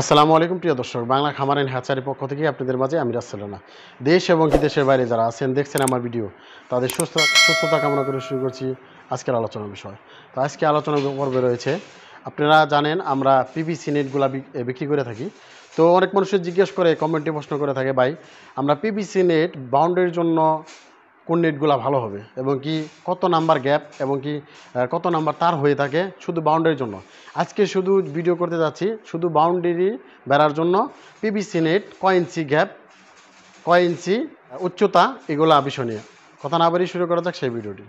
আসসালামু আলাইকুম প্রিয় দর্শক বাংলা খামারেন হ্যাচারি পক্ষ থেকে আপনাদের মাঝে আমি রাসেলোনা দেশ এবং বিদেশের বাইরে যারা আছেন দেখছেন আমার ভিডিও তাদের সুস্থ সুস্থতা কামনা করে শুরু করছি আজকের আলোচনার বিষয় তো আজকে আলোচনা পর্বে রয়েছে আপনারা জানেন আমরা পিভিসি নেটগুলা বিক্রি করে থাকি তো অনেক মানুষের জিজ্ঞেস করে কমেন্টে প্রশ্ন করে থাকে ভাই আমরা পিভিসি নেট বাউন্ডারির জন্য কোন নেটগুলো ভালো হবে এবং কি কত নাম্বার গ্যাপ এবং কি কত নাম্বার তার হয়ে থাকে শুধু বাউন্ডারির জন্য আজকে শুধু ভিডিও করতে যাচ্ছি শুধু বাউন্ডারি বেড়ার জন্য পিবিসি নেট কয়েন্সি গ্যাপ কয়েন্সি উচ্চতা এগুলো বিষয় নিয়ে কথা না শুরু করা যাক সেই ভিডিওটি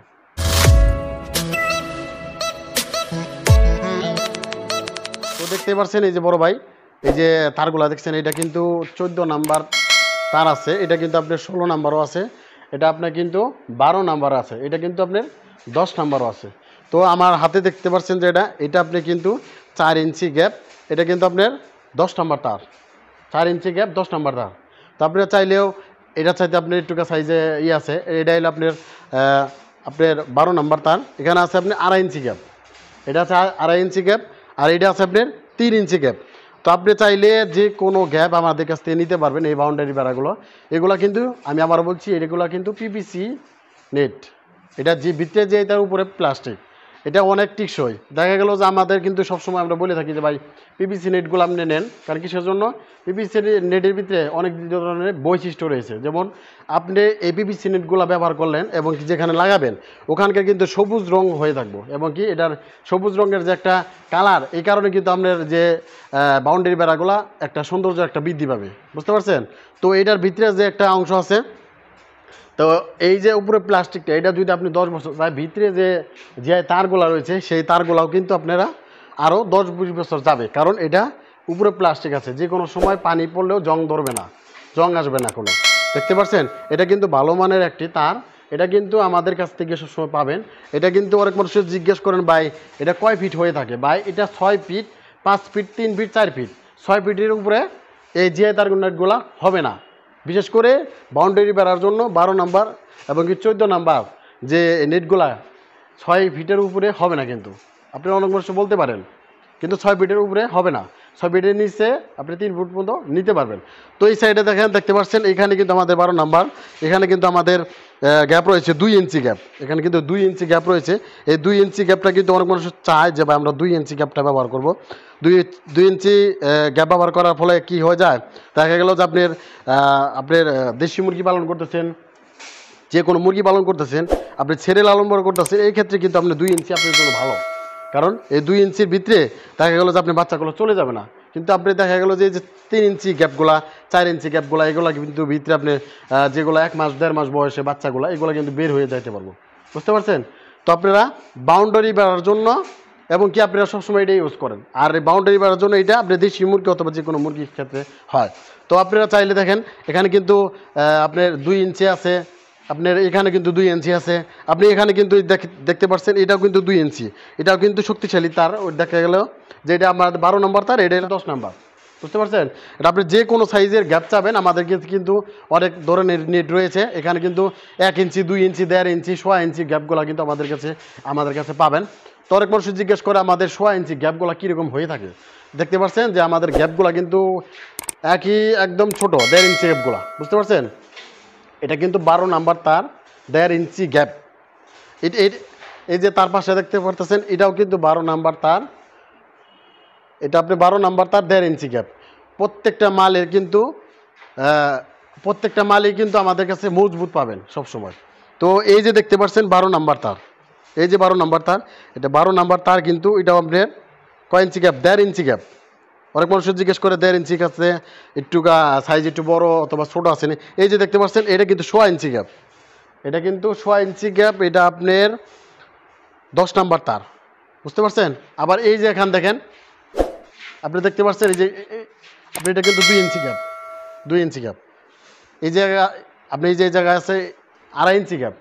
তো দেখতে পাচ্ছেন এই যে বড় ভাই এই যে তারগুলা দেখছেন এটা কিন্তু চোদ্দো নাম্বার তার আছে এটা কিন্তু আপনার ষোলো নাম্বারও আছে এটা আপনার কিন্তু বারো নাম্বার আছে এটা কিন্তু আপনার দশ নাম্বারও আছে তো আমার হাতে দেখতে পাচ্ছেন যে এটা এটা আপনি কিন্তু চার ইঞ্চি গ্যাপ এটা কিন্তু আপনার দশ নাম্বার তার চার ইঞ্চি গ্যাপ দশ নাম্বার তার তো আপনি চাইলেও এটা চাইতে আপনার একটুকা সাইজে ই আছে এটা হলো আপনার আপনার বারো নাম্বার তার এখানে আছে আপনি আড়াই ইঞ্চি গ্যাপ এটা আছে আড়াই ইঞ্চি গ্যাপ আর এটা আছে আপনার তিন ইঞ্চি গ্যাপ তো আপনি চাইলে যে কোনো গ্যাপ আমাদের কাছ থেকে নিতে পারবেন এই বাউন্ডারি বেড়াগুলো এগুলো কিন্তু আমি আবার বলছি এগুলো কিন্তু পিপিসি নেট এটা যে ভিতরে যে এটার উপরে প্লাস্টিক এটা অনেক টিকসই দেখা গেল যে আমাদের কিন্তু সবসময় আমরা বলে থাকি যে ভাই পিপিসি নেটগুলো আপনি নেন কারণ কিসের জন্য পিপিসি নেটের ভিতরে অনেক ধরনের বৈশিষ্ট্য রয়েছে যেমন আপনি এই পিপিসি নেটগুলো ব্যবহার করলেন এবং যেখানে লাগাবেন ওখানকার কিন্তু সবুজ রং হয়ে থাকবো এবং কি এটার সবুজ রঙের যে একটা কালার এই কারণে কিন্তু আপনার যে বাউন্ডারি বেড়াগুলা একটা সৌন্দর্য একটা বৃদ্ধি পাবে বুঝতে পারছেন তো এটার ভিতরে যে একটা অংশ আছে তো এই যে উপরে প্লাস্টিকটা এটা যদি আপনি দশ বছর চায় ভিতরে যে যে তারগুলা রয়েছে সেই তারগুলাও কিন্তু আপনারা আরও দশ বিশ বছর যাবে কারণ এটা উপরে প্লাস্টিক আছে যে কোনো সময় পানি পড়লেও জং ধরবে না জং আসবে না কোনো দেখতে পাচ্ছেন এটা কিন্তু ভালো মানের একটি তার এটা কিন্তু আমাদের কাছ থেকে সবসময় পাবেন এটা কিন্তু অনেক মানুষের জিজ্ঞেস করেন ভাই এটা কয় ফিট হয়ে থাকে ভাই এটা ছয় ফিট পাঁচ ফিট তিন ফিট চার ফিট ছয় ফিটের উপরে এই জিআই তারগুলা হবে না বিশেষ করে বাউন্ডারি বেড়ার জন্য বারো নাম্বার এবং কি চোদ্দো নাম্বার যে নেটগুলা ছয় ফিটের উপরে হবে না কিন্তু আপনি অনেক মানুষ বলতে পারেন কিন্তু ছয় ফিটের উপরে হবে না সব নিচে আপনি তিন ফুট পর্যন্ত নিতে পারবেন তো এই সাইডে দেখেন দেখতে পাচ্ছেন এখানে কিন্তু আমাদের বারো নাম্বার এখানে কিন্তু আমাদের গ্যাপ রয়েছে দুই ইঞ্চি গ্যাপ এখানে কিন্তু দুই ইঞ্চি গ্যাপ রয়েছে এই দুই ইঞ্চি গ্যাপটা কিন্তু অনেক মানুষ চায় যে ভাই আমরা দুই ইঞ্চি গ্যাপটা ব্যবহার করব দুই দুই ইঞ্চি গ্যাপ ব্যবহার করার ফলে কি হয়ে যায় দেখা গেল যে আপনার আপনার দেশি মুরগি পালন করতেছেন যে কোনো মুরগি পালন করতেছেন আপনি ছেড়ে লালন করতেছেন এই ক্ষেত্রে কিন্তু আপনি দুই ইঞ্চি আপনার জন্য ভালো কারণ এই দুই ইঞ্চির ভিতরে দেখা গেলো যে আপনি বাচ্চাগুলো চলে যাবে না কিন্তু আপনি দেখা গেলো যে তিন ইঞ্চি গ্যাপগুলা চার ইঞ্চি গ্যাপগুলা এগুলা কিন্তু ভিতরে আপনি যেগুলো এক মাস দেড় মাস বয়সে বাচ্চাগুলো এগুলো কিন্তু বের হয়ে যাইতে পারবো বুঝতে পারছেন তো আপনারা বাউন্ডারি বেড়ার জন্য এবং কি আপনারা সবসময় এটা ইউজ করেন আর বাউন্ডারি বেড়ার জন্য এটা আপনি দেশি মুরগি অথবা যে কোনো মুরগির ক্ষেত্রে হয় তো আপনারা চাইলে দেখেন এখানে কিন্তু আপনার দুই ইঞ্চি আছে আপনার এখানে কিন্তু দুই এনসি আছে আপনি এখানে কিন্তু দেখতে পাচ্ছেন এটাও কিন্তু দুই ইঞ্চি এটাও কিন্তু শক্তিশালী তার দেখে গেল যে এটা আমার বারো নম্বর তার এটা দশ নম্বর বুঝতে পারছেন এটা আপনি যে কোনো সাইজের গ্যাপ চাবেন আমাদের কিন্তু অনেক ধরনের নেট রয়েছে এখানে কিন্তু এক ইঞ্চি দুই ইঞ্চি দেড় ইঞ্চি সোয়া ইঞ্চি গ্যাপগুলো কিন্তু আমাদের কাছে আমাদের কাছে পাবেন তো অনেক মানুষ জিজ্ঞেস করে আমাদের সোয়া ইঞ্চি গ্যাপগুলো কীরকম হয়ে থাকে দেখতে পাচ্ছেন যে আমাদের গ্যাপগুলো কিন্তু একই একদম ছোট দেড় ইঞ্চি গ্যাপগুলো বুঝতে পারছেন এটা কিন্তু বারো নাম্বার তার দেড় ইঞ্চি গ্যাপ এই যে তার পাশে দেখতে পারতেছেন এটাও কিন্তু বারো নাম্বার তার এটা আপনি বারো নাম্বার তার দেড় ইঞ্চি গ্যাপ প্রত্যেকটা মালের কিন্তু প্রত্যেকটা মালই কিন্তু আমাদের কাছে মজবুত পাবেন সব সময় তো এই যে দেখতে পাচ্ছেন বারো নাম্বার তার এই যে বারো নাম্বার তার এটা বারো নাম্বার তার কিন্তু এটাও আপনার কয় ইঞ্চি গ্যাপ দেড় ইঞ্চি গ্যাপ অনেক মানুষের জিজ্ঞেস করে দেড় ইঞ্চি আছে একটু সাইজ একটু বড় অথবা ছোট আছে এই যে দেখতে পাচ্ছেন এটা কিন্তু সোয়া ইঞ্চি গ্যাপ এটা কিন্তু সোয়া ইঞ্চি গ্যাপ এটা আপনার দশ নাম্বার তার বুঝতে পারছেন আবার এই যে এখান দেখেন আপনি দেখতে পাচ্ছেন এই যে আপনি এটা কিন্তু দুই ইঞ্চি গ্যাপ দুই ইঞ্চি গ্যাপ এই জায়গা আপনি এই যে জায়গায় আছে আড়াই ইঞ্চি গ্যাপ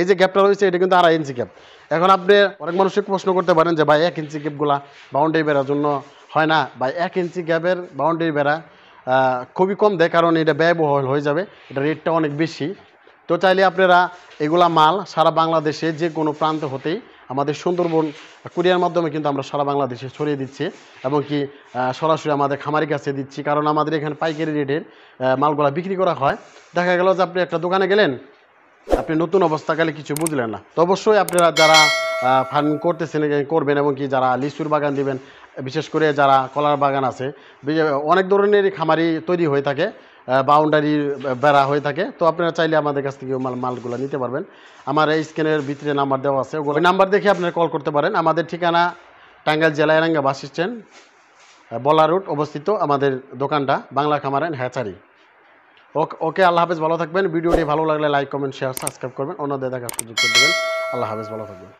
এই যে গ্যাপটা রয়েছে এটা কিন্তু আড়াই ইঞ্চি গ্যাপ এখন আপনি অনেক মানুষকে প্রশ্ন করতে পারেন যে ভাই এক ইঞ্চি গ্যাপগুলা বাউন্ডারি বেড়ার জন্য হয় না বা এক ইঞ্চি গ্যাপের বাউন্ডারি বেড়া খুবই কম দেয় কারণ এটা ব্যয়বহুল হয়ে যাবে এটা রেটটা অনেক বেশি তো চাইলে আপনারা এগুলা মাল সারা বাংলাদেশে যে কোনো প্রান্ত হতেই আমাদের সুন্দরবন কুরিয়ার মাধ্যমে কিন্তু আমরা সারা বাংলাদেশে ছড়িয়ে দিচ্ছি এবং কি সরাসরি আমাদের খামারি কাছে দিচ্ছি কারণ আমাদের এখানে পাইকারি রেটের মালগুলা বিক্রি করা হয় দেখা গেল যে আপনি একটা দোকানে গেলেন আপনি নতুন অবস্থা গেলে কিছু বুঝলেন না তো অবশ্যই আপনারা যারা ফার্মিং করতেছেন করবেন এবং কি যারা লিচুর বাগান দিবেন বিশেষ করে যারা কলার বাগান আছে অনেক ধরনের খামারি তৈরি হয়ে থাকে বাউন্ডারি বেড়া হয়ে থাকে তো আপনারা চাইলে আমাদের কাছ থেকে মাল মালগুলো নিতে পারবেন আমার এই স্ক্যানের ভিতরে নাম্বার দেওয়া আছে ওই নাম্বার দেখে আপনারা কল করতে পারেন আমাদের ঠিকানা টাঙ্গাইল জেলা এরাঙ্গা বাস স্ট্যান্ড বলা রুট অবস্থিত আমাদের দোকানটা বাংলা খামার অ্যান্ড হ্যাচারি ওকে ওকে আল্লাহ হাফেজ ভালো থাকবেন ভিডিওটি ভালো লাগলে লাইক কমেন্ট শেয়ার সাবস্ক্রাইব করবেন অন্যদের দেখা সুযোগ করে দেবেন আল্লাহ হাফেজ ভালো থাকবেন